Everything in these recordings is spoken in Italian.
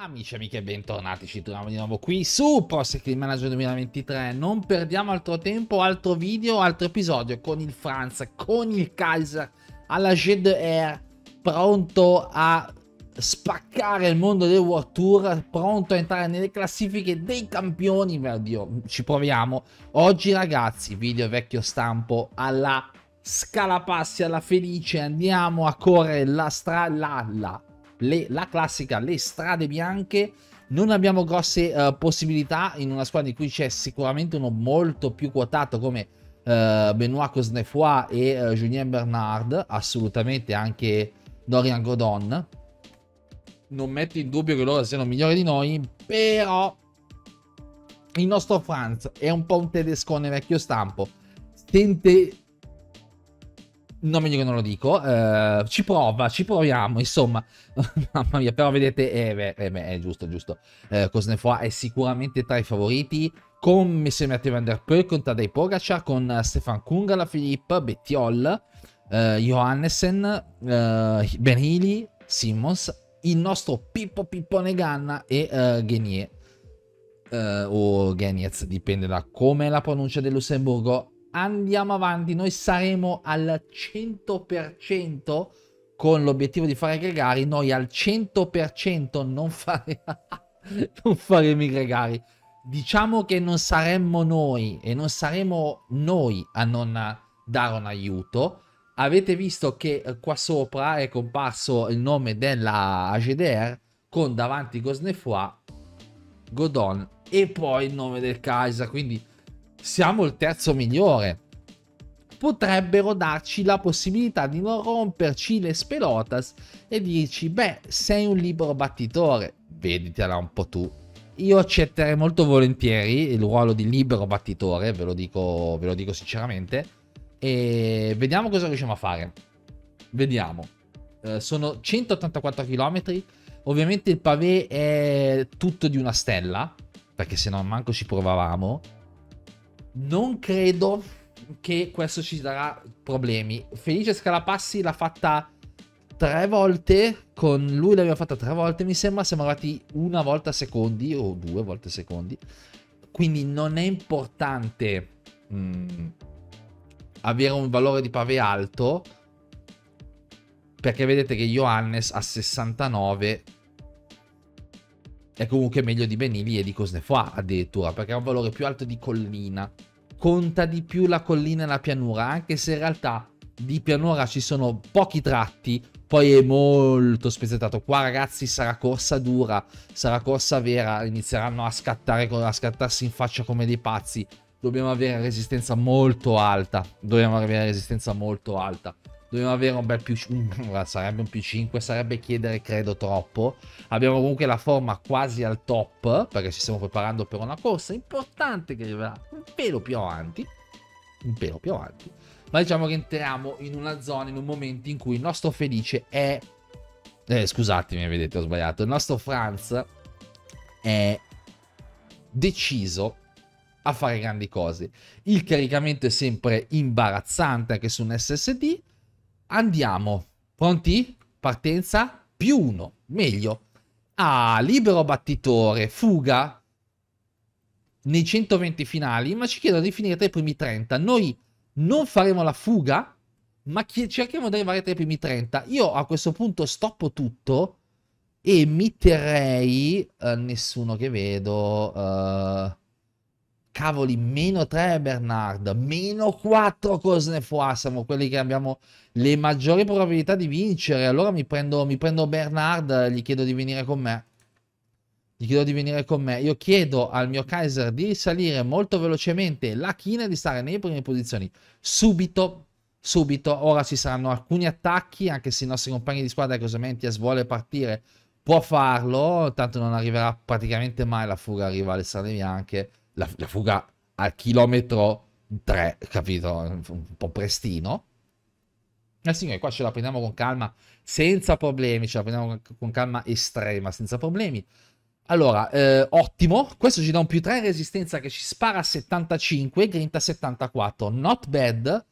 Amici e amiche, bentornati, ci troviamo di nuovo qui su Prosecute Manager 2023. Non perdiamo altro tempo, altro video, altro episodio con il Franz, con il Kaiser, alla Jed Air, pronto a spaccare il mondo del World Tour, pronto a entrare nelle classifiche dei campioni. Dio, ci proviamo. Oggi ragazzi, video vecchio stampo alla scalapassi, alla felice, andiamo a correre la strada, la, la le, la classica, le strade bianche. Non abbiamo grosse uh, possibilità in una squadra in cui c'è sicuramente uno molto più quotato come uh, Benoit Cosnefoy e uh, Julien Bernard, assolutamente anche Dorian Godon. Non metto in dubbio che loro siano migliori di noi, però il nostro Franz è un po' un tedescone vecchio stampo. Sente non meglio che non lo dico, eh, ci prova, ci proviamo, insomma, mamma mia, però vedete, eh, beh, eh, beh, è giusto, è giusto, eh, fa è sicuramente tra i favoriti, con mi sembra Van Der Poel, con Tadej Pogacar, con eh, Stefan Kunga, la Filippa, Bettiol, eh, Johannesen, eh, Benili, Simmons, il nostro Pippo Pippone Ganna e Genie. Eh, Genier, eh, o Geniez, dipende da come è la pronuncia del Lussemburgo, andiamo avanti, noi saremo al 100% con l'obiettivo di fare gregari, noi al 100% non, fare, non faremo i gregari. Diciamo che non saremmo noi e non saremo noi a non dare un aiuto. Avete visto che eh, qua sopra è comparso il nome della AGDR con davanti Gosnefua, Godon e poi il nome del Kaiser, quindi siamo il terzo migliore. Potrebbero darci la possibilità di non romperci le spelotas e dirci, beh, sei un libero battitore, veditela un po' tu. Io accetterei molto volentieri il ruolo di libero battitore, ve lo dico, ve lo dico sinceramente, e vediamo cosa riusciamo a fare. Vediamo. Eh, sono 184 km, ovviamente il pavé è tutto di una stella, perché se no manco ci provavamo non credo che questo ci darà problemi. Felice Scalapassi l'ha fatta tre volte, con lui l'abbiamo fatta tre volte, mi sembra, siamo arrivati una volta secondi o due volte secondi. Quindi non è importante mh, mm, avere un valore di pave alto, perché vedete che Johannes a 69 è comunque meglio di Benigli e di Cosnefroy addirittura, perché ha un valore più alto di collina. Conta di più la collina e la pianura, anche se in realtà di pianura ci sono pochi tratti, poi è molto spezzettato. Qua ragazzi sarà corsa dura, sarà corsa vera, inizieranno a, scattare, a scattarsi in faccia come dei pazzi. Dobbiamo avere resistenza molto alta, dobbiamo avere resistenza molto alta. Dobbiamo avere un bel più sarebbe un più 5, sarebbe chiedere credo troppo. Abbiamo comunque la forma quasi al top, perché ci stiamo preparando per una corsa importante che arriverà un pelo più avanti. Un pelo più avanti. Ma diciamo che entriamo in una zona, in un momento in cui il nostro Felice è... Eh, scusatemi, vedete, ho sbagliato. Il nostro Franz è deciso a fare grandi cose. Il caricamento è sempre imbarazzante anche su un SSD Andiamo. Pronti? Partenza? Più uno. Meglio. Ah, libero battitore. Fuga. Nei 120 finali, ma ci chiedono di finire tra i primi 30. Noi non faremo la fuga, ma cerchiamo di arrivare tra i primi 30. Io a questo punto stoppo tutto e mi terrei... Uh, nessuno che vedo... Uh cavoli, meno 3 Bernard, meno 4 Cosnefoa, ah, siamo quelli che abbiamo le maggiori probabilità di vincere. Allora mi prendo, mi prendo Bernard, gli chiedo di venire con me. Gli chiedo di venire con me. Io chiedo al mio Kaiser di salire molto velocemente la china e di stare nelle prime posizioni subito. Subito, ora ci saranno alcuni attacchi, anche se i nostri compagni di squadra, così Mentias vuole partire, può farlo, tanto non arriverà praticamente mai la fuga, arriva alle strade bianche la, la fuga al chilometro 3, capito? Un po' prestino. Eh signori, qua ce la prendiamo con calma, senza problemi, ce la prendiamo con calma estrema, senza problemi. Allora, eh, ottimo, questo ci dà un più 3 in resistenza che ci spara a 75, grinta 74, not bad.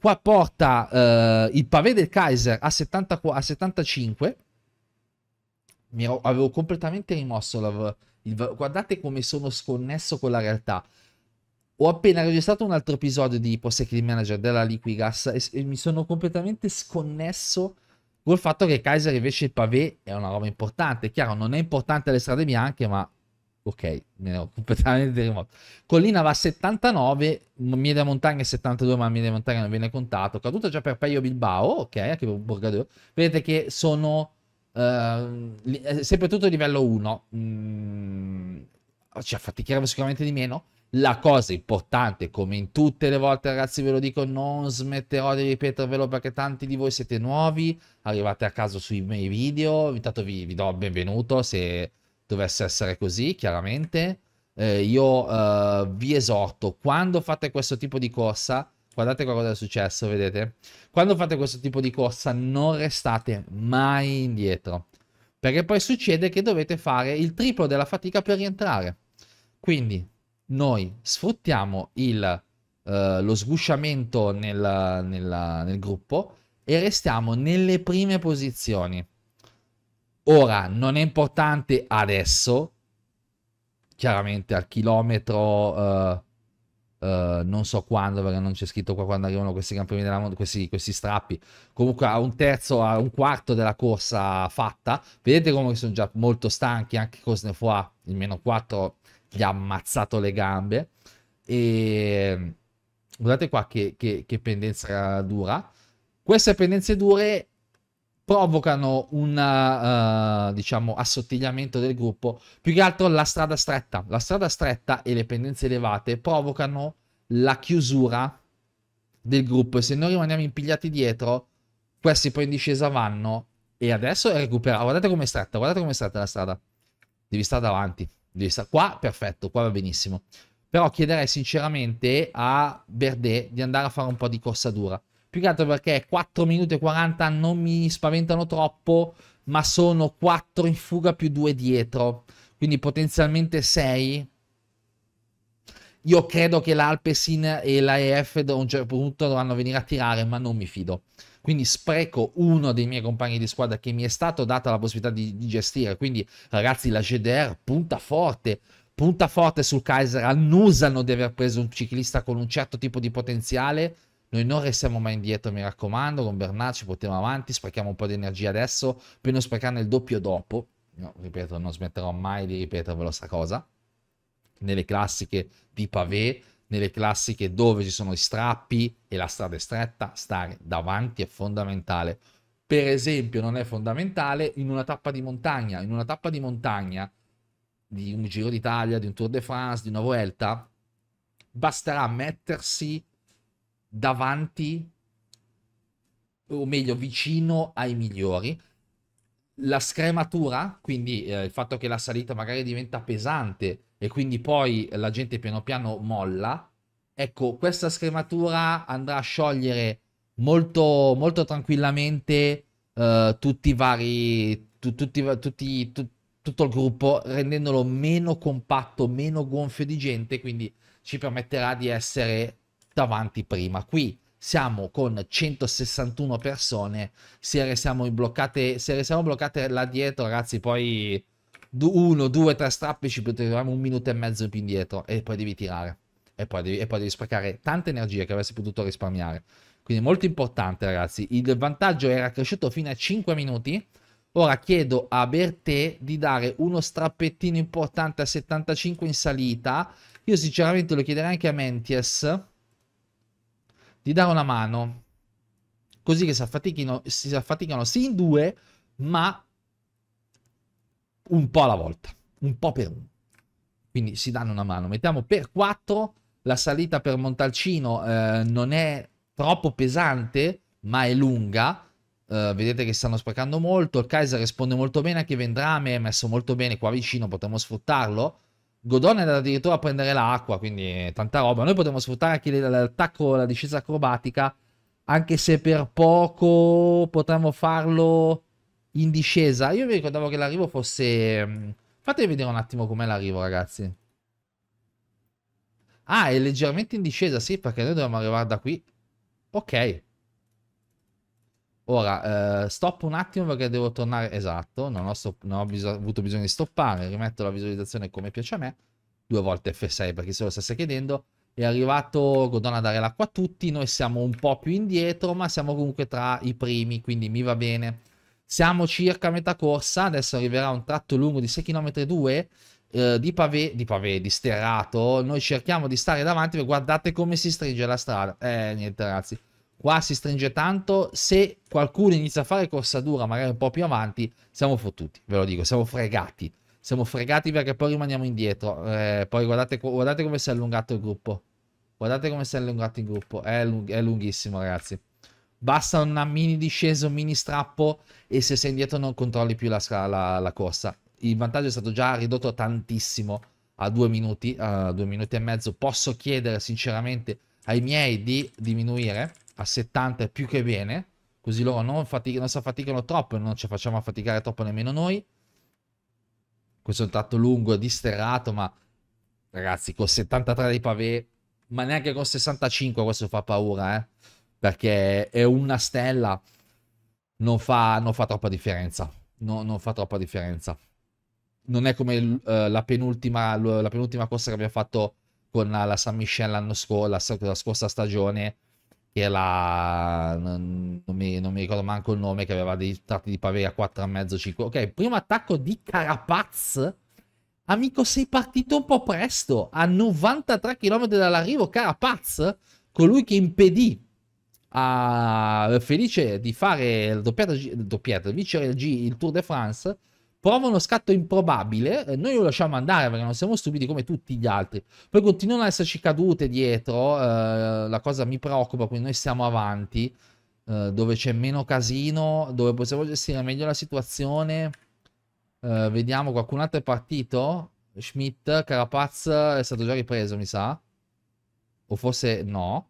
Qua porta eh, il pavé del Kaiser a, 70, a 75. Mi ero, avevo completamente rimosso la, il, guardate come sono sconnesso con la realtà. Ho appena registrato un altro episodio di Possecrim Manager della Liquigas e, e mi sono completamente sconnesso col fatto che Kaiser invece il pavé è una roba importante. Chiaro, non è importante le strade bianche, ma ok, me ne ho completamente remoto. Collina va a 79, media montagna 72, ma media montagna non viene contato. Caduta già per Peio Bilbao, ok, anche per Borgadio. Vedete che sono Uh, sempre tutto livello 1. Mm, ci affaticheremo sicuramente di meno. La cosa importante, come in tutte le volte, ragazzi, ve lo dico, non smetterò di ripetervelo perché tanti di voi siete nuovi, arrivate a caso sui miei video. Intanto vi, vi do il benvenuto se dovesse essere così, chiaramente. Eh, io eh, vi esorto, quando fate questo tipo di corsa, Guardate qua cosa è successo, vedete? Quando fate questo tipo di corsa non restate mai indietro, perché poi succede che dovete fare il triplo della fatica per rientrare. Quindi noi sfruttiamo il, uh, lo sgusciamento nel, nella, nel gruppo e restiamo nelle prime posizioni. Ora, non è importante adesso, chiaramente al chilometro... Uh, Uh, non so quando perché non c'è scritto qua quando arrivano questi campioni della mondo, questi, questi, strappi. Comunque a un terzo, a un quarto della corsa fatta, vedete come sono già molto stanchi, anche Cosne Fuà, il meno 4 gli ha ammazzato le gambe. E guardate qua che, che, che pendenza dura. Queste pendenze dure provocano un uh, diciamo assottigliamento del gruppo più che altro la strada stretta la strada stretta e le pendenze elevate provocano la chiusura del gruppo e se noi rimaniamo impigliati dietro questi poi in discesa vanno e adesso recupera oh, guardate com'è stretta guardate com'è stretta la strada devi stare davanti devi stare qua perfetto qua va benissimo però chiederei sinceramente a Verdet di andare a fare un po' di corsa dura più che altro perché 4 minuti e 40 non mi spaventano troppo, ma sono 4 in fuga più 2 dietro, quindi potenzialmente 6. Io credo che l'Alpesin e l'AEF a un certo punto dovranno venire a tirare, ma non mi fido. Quindi spreco uno dei miei compagni di squadra che mi è stato data la possibilità di, di gestire. Quindi, ragazzi, la GDR punta forte, punta forte sul Kaiser, annusano di aver preso un ciclista con un certo tipo di potenziale noi non restiamo mai indietro, mi raccomando, con Bernard ci portiamo avanti, sprechiamo un po' di energia adesso per non sprecarne il doppio dopo. No, ripeto, non smetterò mai di ripetervelo sta cosa. Nelle classiche di pavé, nelle classiche dove ci sono i strappi e la strada è stretta, stare davanti è fondamentale. Per esempio, non è fondamentale in una tappa di montagna, in una tappa di montagna di un Giro d'Italia, di un Tour de France, di una Vuelta, basterà mettersi davanti, o meglio vicino ai migliori. La scrematura, quindi eh, il fatto che la salita magari diventa pesante e quindi poi la gente piano piano molla, ecco, questa scrematura andrà a sciogliere molto, molto tranquillamente eh, tutti i vari, tu, tutti, tutti, tu, tutto il gruppo, rendendolo meno compatto, meno gonfio di gente, quindi ci permetterà di essere davanti prima. Qui siamo con 161 persone, se restiamo bloccate, se restiamo bloccate là dietro, ragazzi, poi uno, due, tre strappi ci troviamo un minuto e mezzo più indietro e poi devi tirare. E poi devi, e poi devi sprecare tanta energia che avresti potuto risparmiare. Quindi molto importante, ragazzi. Il vantaggio era cresciuto fino a 5 minuti. Ora chiedo a Bertè di dare uno strappettino importante a 75 in salita. Io sinceramente lo chiederei anche a Menties di dare una mano, così che si affatichino, si affaticano sì in due, ma un po' alla volta, un po' per uno. Quindi si danno una mano. Mettiamo per 4, la salita per Montalcino eh, non è troppo pesante, ma è lunga. Uh, vedete che stanno sprecando molto. Il Kaiser risponde molto bene. Anche Vendrame è messo molto bene qua vicino. Potremmo sfruttarlo. Godone è era addirittura a prendere l'acqua, quindi tanta roba. Noi potremmo sfruttare anche l'attacco, la discesa acrobatica, anche se per poco potremmo farlo in discesa. Io mi ricordavo che l'arrivo fosse... Mm, fatevi vedere un attimo com'è l'arrivo, ragazzi. Ah, è leggermente in discesa, sì, perché noi dobbiamo arrivare da qui. Ok. Ora, eh, stop un attimo perché devo tornare, esatto, non ho, stop... non ho bis... avuto bisogno di stoppare, rimetto la visualizzazione come piace a me, due volte F6 perché se lo stesse chiedendo, è arrivato Godona a dare l'acqua a tutti, noi siamo un po' più indietro, ma siamo comunque tra i primi, quindi mi va bene. Siamo circa a metà corsa, adesso arriverà un tratto lungo di 6 km 2 eh, di pavé, di pavé, di sterrato, noi cerchiamo di stare davanti, guardate come si stringe la strada. Eh, niente ragazzi qua si stringe tanto, se qualcuno inizia a fare corsa dura magari un po' più avanti, siamo fottuti, ve lo dico, siamo fregati, siamo fregati perché poi rimaniamo indietro, eh, poi guardate, guardate, come si è allungato il gruppo, guardate come si è allungato il gruppo, è, lung è lunghissimo ragazzi, basta una mini discesa, un mini strappo e se sei indietro non controlli più la, la, la corsa, il vantaggio è stato già ridotto tantissimo a due minuti, a due minuti e mezzo, posso chiedere sinceramente ai miei di diminuire, a 70 è più che bene, così loro non, fatica, non si affaticano troppo e non ci facciamo affaticare troppo nemmeno noi. Questo è un tratto lungo e disterrato, ma ragazzi, con 73 di pavé, ma neanche con 65 questo fa paura, eh? perché è una stella, non fa, non fa troppa differenza. No, non fa troppa differenza. Non è come uh, la, penultima, la penultima corsa che abbiamo fatto con la San Michel l'anno scorso, la, la scorsa stagione, che era non, non, mi, non, mi, ricordo manco il nome che aveva dei tratti di paveri a 4,5 5 ok primo attacco di Carapaz amico sei partito un po' presto a 93 km dall'arrivo Carapaz colui che impedì a Felice di fare il doppiato, il doppiato vincere il, G, il Tour de France prova uno scatto improbabile, eh, noi lo lasciamo andare perché non siamo stupidi come tutti gli altri. Poi continuano ad esserci cadute dietro, eh, la cosa mi preoccupa, quindi noi siamo avanti, eh, dove c'è meno casino, dove possiamo gestire meglio la situazione. Eh, vediamo, qualcun altro è partito? Schmidt, Carapaz è stato già ripreso, mi sa. O forse no.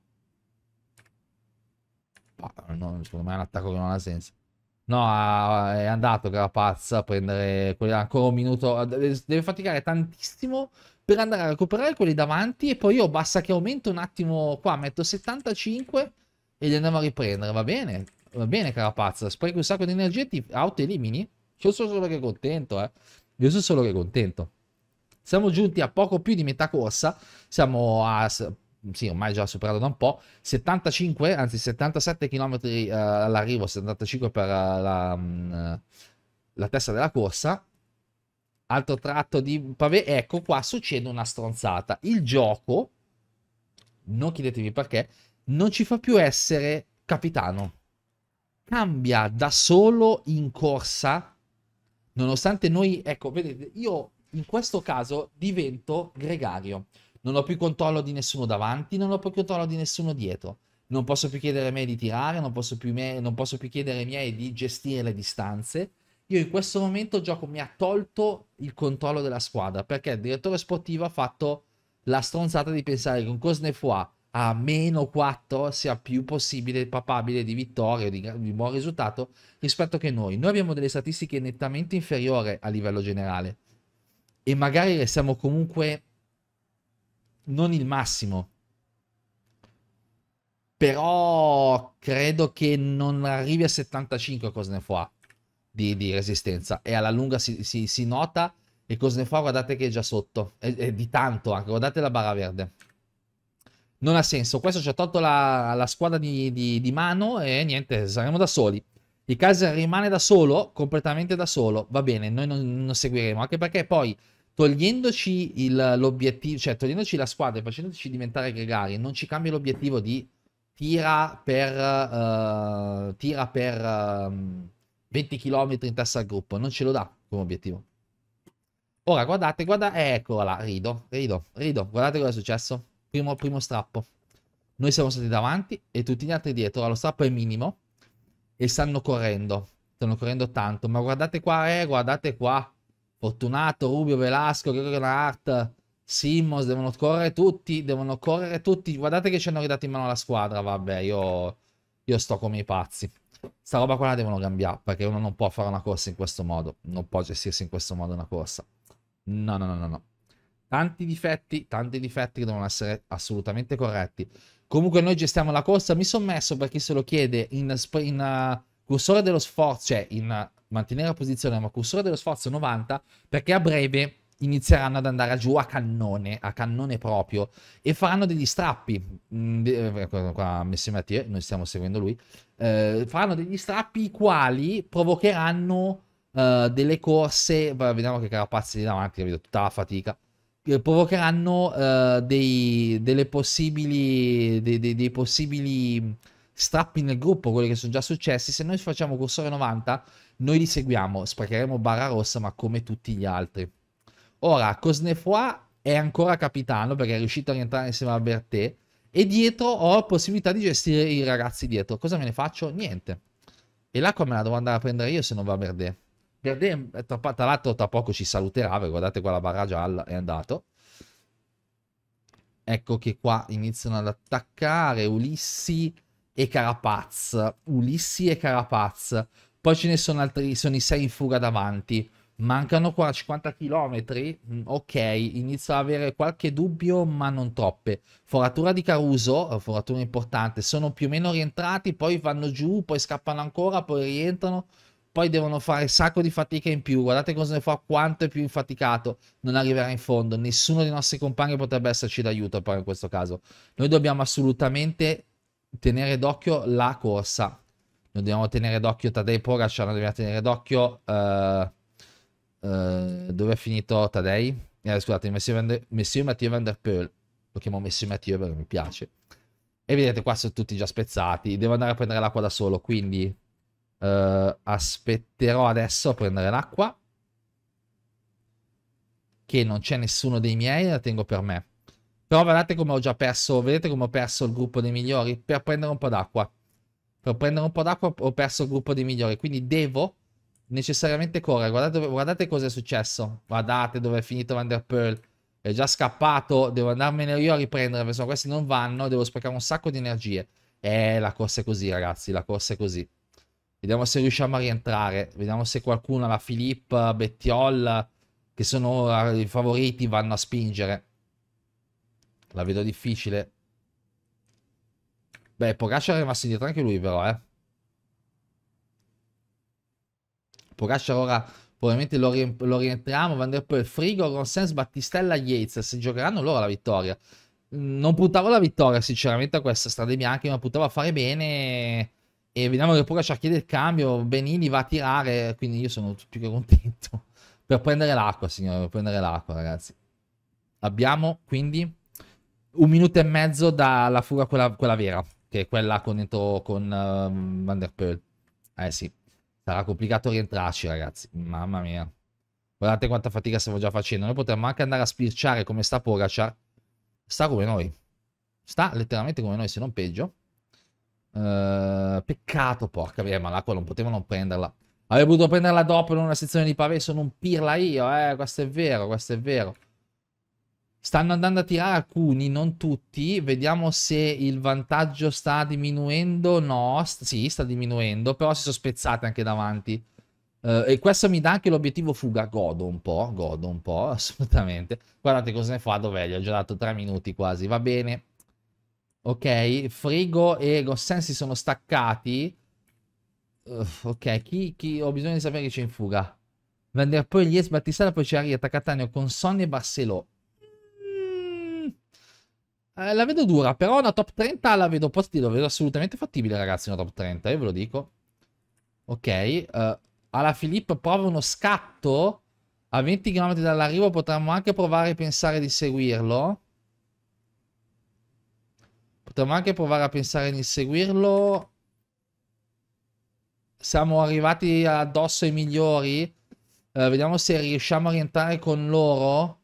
no secondo me è un attacco che non ha senso. No, è andato Carapazza a prendere quelli, ancora un minuto. Deve faticare tantissimo per andare a recuperare quelli davanti. E poi io basta che aumento un attimo qua, metto 75 e li andiamo a riprendere. Va bene, va bene Carapazza. Sprechi un sacco di energia e ti auto-elimini. Io sono solo che contento, eh. Io sono solo che contento. Siamo giunti a poco più di metà corsa. Siamo a sì, ormai già superato da un po', 75, anzi 77 km uh, all'arrivo, 75 per uh, la, um, la, testa della corsa. Altro tratto di pavé, ecco qua succede una stronzata. Il gioco, non chiedetevi perché, non ci fa più essere capitano. Cambia da solo in corsa, nonostante noi, ecco, vedete, io in questo caso divento gregario non ho più controllo di nessuno davanti, non ho più controllo di nessuno dietro. Non posso più chiedere a me di tirare, non posso più, me, non posso più chiedere a me di gestire le distanze. Io in questo momento gioco mi ha tolto il controllo della squadra perché il direttore sportivo ha fatto la stronzata di pensare che un Cosnefois a meno 4 sia più possibile papabile di vittoria di, di, buon risultato rispetto che noi. Noi abbiamo delle statistiche nettamente inferiori a livello generale e magari restiamo comunque non il massimo. Però credo che non arrivi a 75 cosa Cosnefroy di, di resistenza e alla lunga si, si, si nota e fa? guardate che è già sotto, è, è, di tanto anche, guardate la barra verde. Non ha senso, questo ci ha tolto la, la squadra di, di, di mano e niente, saremo da soli. Il Kaiser rimane da solo, completamente da solo, va bene, noi non, non seguiremo, anche perché poi togliendoci il, l'obiettivo, cioè togliendoci la squadra e facendoci diventare gregari, non ci cambia l'obiettivo di tira per, uh, tira per um, 20 km in testa al gruppo, non ce lo dà come obiettivo. Ora guardate, guarda, eh, eccola là, rido, rido, rido, guardate cosa è successo, primo, primo strappo. Noi siamo stati davanti e tutti gli altri dietro, lo strappo è minimo e stanno correndo, stanno correndo tanto, ma guardate qua, eh, guardate qua, Fortunato, Rubio, Velasco, Gregorio Art, Simmons, devono correre tutti, devono correre tutti. Guardate che ci hanno ridato in mano la squadra, vabbè, io, io sto come i pazzi. Sta roba qua la devono cambiare, perché uno non può fare una corsa in questo modo, non può gestirsi in questo modo una corsa. No, no, no, no, no. Tanti difetti, tanti difetti che devono essere assolutamente corretti. Comunque noi gestiamo la corsa, mi sono messo per chi se lo chiede in, in uh, cursore dello sforzo, cioè in uh, mantenere la posizione ma cursore dello sforzo 90 perché a breve inizieranno ad andare giù a cannone, a cannone proprio, e faranno degli strappi. Mm, eh, ecco, qua insieme a te, noi stiamo seguendo lui. Eh, faranno degli strappi i quali provocheranno eh, delle corse. Vediamo che carapazzi lì davanti, vedo tutta la fatica. Eh, provocheranno eh, dei, delle possibili, dei, dei, dei possibili strappi nel gruppo, quelli che sono già successi. Se noi facciamo cursore 90, noi li seguiamo, sprecheremo barra rossa, ma come tutti gli altri. Ora, Cosnefoy è ancora capitano perché è riuscito a rientrare insieme a Bertè e dietro ho possibilità di gestire i ragazzi dietro. Cosa me ne faccio? Niente. E l'acqua me la devo andare a prendere io se non va Bertè. Bertè, eh, tra, tra l'altro, tra poco ci saluterà, guardate qua la barra gialla, è andato. Ecco che qua iniziano ad attaccare Ulissi e Carapaz. Ulissi e Carapaz. Poi ce ne sono altri, sono i 6 in fuga davanti. Mancano qua 50 km, mm, ok, inizio ad avere qualche dubbio, ma non troppe. Foratura di Caruso, eh, foratura importante, sono più o meno rientrati, poi vanno giù, poi scappano ancora, poi rientrano, poi devono fare un sacco di fatica in più. Guardate cosa ne fa, quanto è più infaticato, non arriverà in fondo. Nessuno dei nostri compagni potrebbe esserci d'aiuto, però in questo caso. Noi dobbiamo assolutamente tenere d'occhio la corsa, cioè non dobbiamo tenere d'occhio Tadei Pogacar, non dobbiamo tenere d'occhio... Uh, uh, eh, dove è finito Tadei? Eh, scusate, Messier, Van der, Messier Mathieu Van Der Poel. Lo chiamo Messier Mathieu perché mi piace. E vedete qua sono tutti già spezzati. Devo andare a prendere l'acqua da solo, quindi... Uh, aspetterò adesso a prendere l'acqua. Che non c'è nessuno dei miei, la tengo per me. Però guardate come ho già perso, vedete come ho perso il gruppo dei migliori? Per prendere un po' d'acqua. Per prendere un po' d'acqua ho perso il gruppo dei migliori. Quindi devo necessariamente correre. Guardate, guardate cosa è successo. Guardate dove è finito Van der Pearl. È già scappato. Devo andarmene io a riprendere. Perché se questi non vanno, devo sprecare un sacco di energie. Eh, la corsa è così, ragazzi. La corsa è così. Vediamo se riusciamo a rientrare. Vediamo se qualcuno, la Filippa, Bettiol, che sono i favoriti, vanno a spingere. La vedo difficile. Beh, Pogaccia è rimasto indietro anche lui però, eh. Pogaccia ora probabilmente lo, ri lo rientriamo, Van der Poel, Frigo, Ronsens, Battistella, Yates, se giocheranno loro la vittoria. Non puntavo la vittoria sinceramente a questa strada bianca, ma puntavo a fare bene e vediamo che Pogaccia chiede il cambio, Benini va a tirare, quindi io sono più che contento per prendere l'acqua, signore, per prendere l'acqua, ragazzi. Abbiamo quindi un minuto e mezzo dalla fuga quella, quella vera che è quella con dentro con uh, Van der Pearl. Eh sì, sarà complicato rientrarci ragazzi, mamma mia. Guardate quanta fatica stiamo già facendo. Noi potremmo anche andare a spirciare come sta Pogacar. Sta come noi. Sta letteralmente come noi, se non peggio. Uh, peccato, porca mia, ma l'acqua non potevo non prenderla. Avrei potuto prenderla dopo in una sezione di pavese, non pirla io, eh, questo è vero, questo è vero. Stanno andando a tirare alcuni, non tutti. Vediamo se il vantaggio sta diminuendo. No, st sì, sta diminuendo, però si sono spezzate anche davanti. Uh, e questo mi dà anche l'obiettivo fuga. Godo un po', godo un po', assolutamente. Guardate cosa ne fa dov'è, gli ho già dato tre minuti quasi, va bene. Ok, Frigo e si sono staccati. Uh, ok, chi, chi, ho bisogno di sapere chi c'è in fuga. Vender poi Lies, Battistella, poi c'è Arietta, Cattaneo con Sonny e Barcelò. Eh, la vedo dura, però una top 30 la vedo possibile, la vedo assolutamente fattibile, ragazzi, una top 30, io eh, ve lo dico. Ok, uh, alla Filippo prova uno scatto. A 20 km dall'arrivo potremmo anche provare a pensare di seguirlo. Potremmo anche provare a pensare di seguirlo. Siamo arrivati addosso ai migliori. Uh, vediamo se riusciamo a rientrare con loro.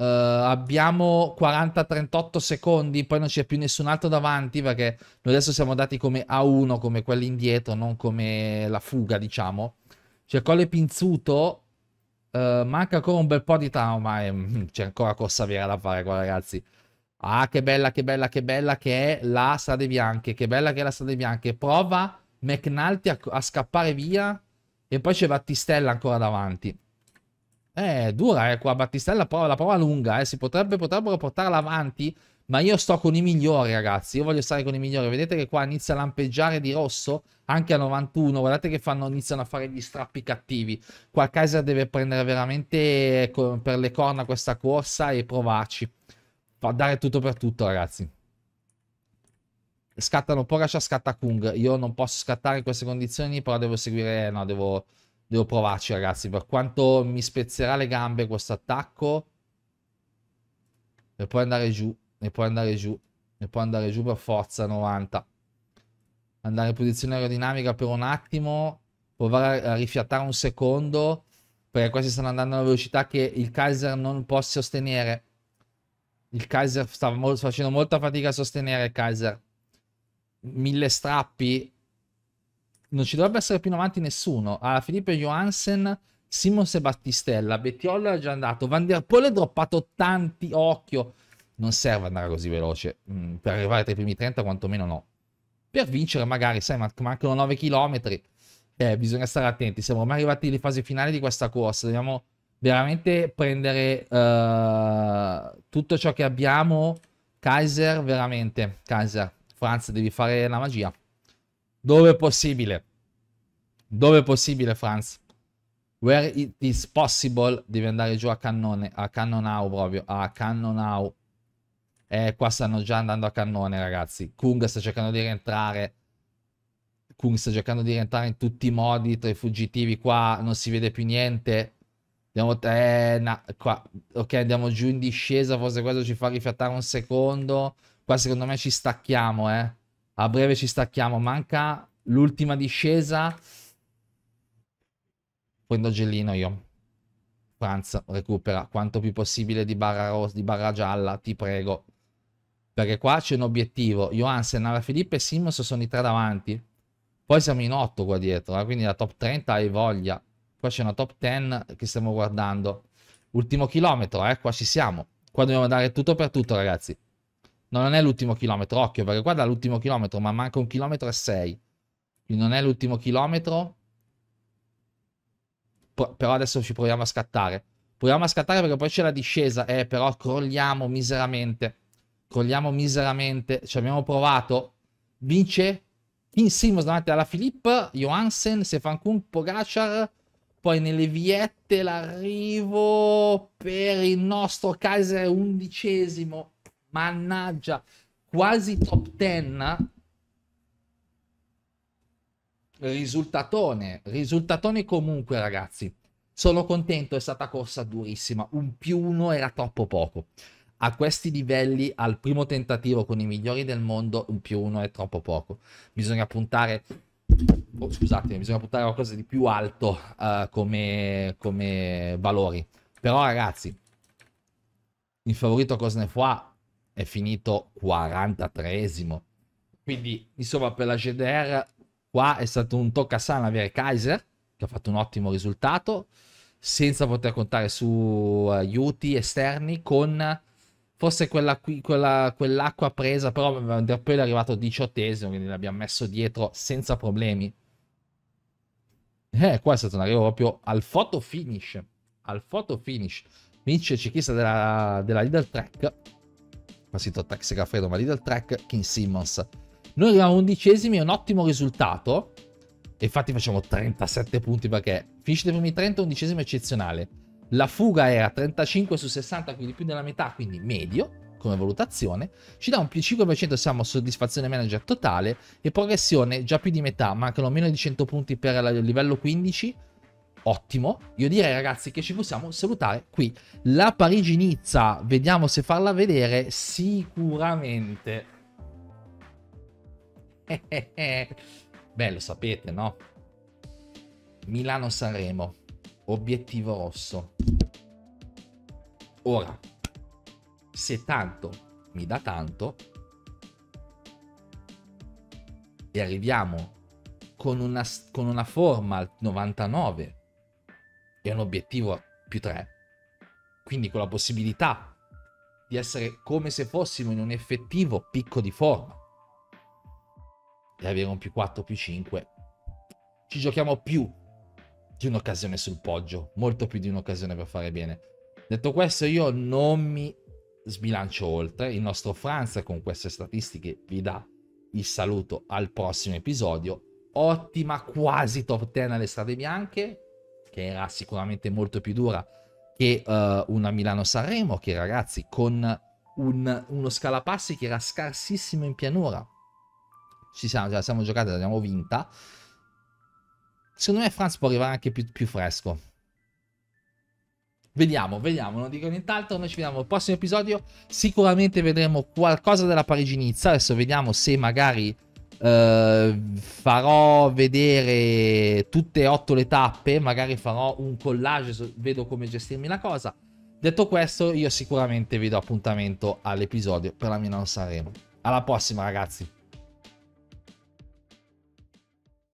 Uh, abbiamo 40-38 secondi, poi non c'è più nessun altro davanti perché noi adesso siamo andati come A1, come quelli indietro, non come la fuga, diciamo. C'è Colle Pinzuto, uh, manca ancora un bel po' di tempo, ma è... c'è ancora corsa vera da fare qua ragazzi. Ah, che bella, che bella, che bella che è la Strade Bianche, che bella che è la Strade Bianche. Prova McNulty a, a scappare via e poi c'è Battistella ancora davanti. Eh, dura eh, qua Battistella, prova, la prova lunga, eh, si potrebbe, potrebbero portarla avanti, ma io sto con i migliori ragazzi, io voglio stare con i migliori, vedete che qua inizia a lampeggiare di rosso, anche a 91, guardate che fanno, iniziano a fare gli strappi cattivi, qua Kaiser deve prendere veramente ecco, per le corna questa corsa e provarci, fa dare tutto per tutto ragazzi. Scattano Pogacar, scatta Kung, io non posso scattare in queste condizioni, però devo seguire, no, devo Devo provarci, ragazzi. Per quanto mi spezzerà le gambe questo attacco. E poi andare giù. E poi andare giù. E poi andare giù per forza 90. Andare in posizione aerodinamica per un attimo. Provare a rifiattare un secondo. Perché questi stanno andando a una velocità che il Kaiser non può sostenere. Il Kaiser sta facendo molta fatica a sostenere il Kaiser. Mille strappi non ci dovrebbe essere più in avanti nessuno. Alla ah, Filippo Johansen, Simons e Battistella, Bettiol è già andato, Van Der Poel ha droppato tanti, occhio, non serve andare così veloce, mm, per arrivare tra i primi 30 quantomeno no. Per vincere magari, sai, man- mancano 9 km, eh, bisogna stare attenti, siamo ormai arrivati alle fasi finali di questa corsa, dobbiamo veramente prendere uh, tutto ciò che abbiamo. Kaiser, veramente, Kaiser, Franz, devi fare la magia. Dove è possibile. Dove è possibile, Franz. Where it is possible, devi andare giù a cannone, a cannonau proprio, a cannonau. Eh, qua stanno già andando a cannone, ragazzi. Kung sta cercando di rientrare. Kung sta cercando di rientrare in tutti i modi tra i fuggitivi. Qua non si vede più niente. Andiamo, eh, na, qua, ok, andiamo giù in discesa. Forse questo ci fa rifiattare un secondo. Qua secondo me ci stacchiamo, eh a breve ci stacchiamo, manca l'ultima discesa. Prendo Gellino io. Franz recupera quanto più possibile di barra rosa, di barra gialla, ti prego. Perché qua c'è un obiettivo. Johansen, Nara Filippo e Simmons sono i tre davanti. Poi siamo in otto qua dietro, eh? quindi la top 30 hai voglia. Qua c'è una top 10 che stiamo guardando. Ultimo chilometro, eh? qua ci siamo. Qua dobbiamo dare tutto per tutto, ragazzi non è l'ultimo chilometro, occhio, perché qua dall'ultimo chilometro, ma manca un chilometro e sei. Quindi non è l'ultimo chilometro. P però adesso ci proviamo a scattare. Proviamo a scattare perché poi c'è la discesa. Eh, però crolliamo miseramente. Crolliamo miseramente. Ci abbiamo provato. Vince In Insimos davanti alla Filippo, Johansen, Sefankun, Pogacar. Poi nelle viette l'arrivo per il nostro Kaiser undicesimo Mannaggia, quasi top 10. Risultatone, risultatone comunque ragazzi. Sono contento, è stata corsa durissima, un più uno era troppo poco. A questi livelli, al primo tentativo con i migliori del mondo, un più uno è troppo poco. Bisogna puntare Oh, scusate, bisogna puntare a qualcosa di più alto uh, come, come, valori. Però ragazzi, il favorito Cosne Foix è finito 43esimo. Quindi, insomma, per la GDR qua è stato un tocca sana avere Kaiser, che ha fatto un ottimo risultato, senza poter contare su aiuti eh, esterni, con forse quella qui, quella, quell'acqua presa, però Van è arrivato diciottesimo, quindi l'abbiamo messo dietro senza problemi. Eh, qua è stato un arrivo proprio al photo finish, al photo finish. Vince ciclista della, della Leader Track passito al track Segafredo ma Little track King Simmons. Noi arriviamo a undicesimi, è un ottimo risultato. E infatti facciamo 37 punti perché finisce dei primi 30, undicesimo eccezionale. La fuga era 35 su 60, quindi più della metà, quindi medio come valutazione, ci dà un più 5% siamo a soddisfazione manager totale e progressione già più di metà, mancano meno di 100 punti per il livello 15 ottimo. Io direi, ragazzi, che ci possiamo salutare qui. La Parigi-Nizza, vediamo se farla vedere. Sicuramente. Beh, lo sapete, no? Milano-Sanremo, obiettivo rosso. Ora, se tanto mi dà tanto, e arriviamo con una, con una forma al 99 è un obiettivo a più 3, quindi con la possibilità di essere come se fossimo in un effettivo picco di forma e avere un più 4 più 5 ci giochiamo più di un'occasione sul poggio molto più di un'occasione per fare bene detto questo io non mi sbilancio oltre il nostro Franz con queste statistiche vi dà il saluto al prossimo episodio ottima quasi top 10 alle strade bianche che era sicuramente molto più dura che uh, una Milano-Sanremo, che ragazzi con un, uno scalapassi che era scarsissimo in pianura, ci siamo, ce la siamo giocata, l'abbiamo vinta. Secondo me Franz può arrivare anche più, più fresco. Vediamo, vediamo, non dico nient'altro, noi ci vediamo al prossimo episodio, sicuramente vedremo qualcosa della Parigi-Nizza, adesso vediamo se magari eh, farò vedere tutte e otto le tappe, magari farò un collage, vedo come gestirmi la cosa. Detto questo, io sicuramente vi do appuntamento all'episodio per la Milano Sanremo. Alla prossima, ragazzi!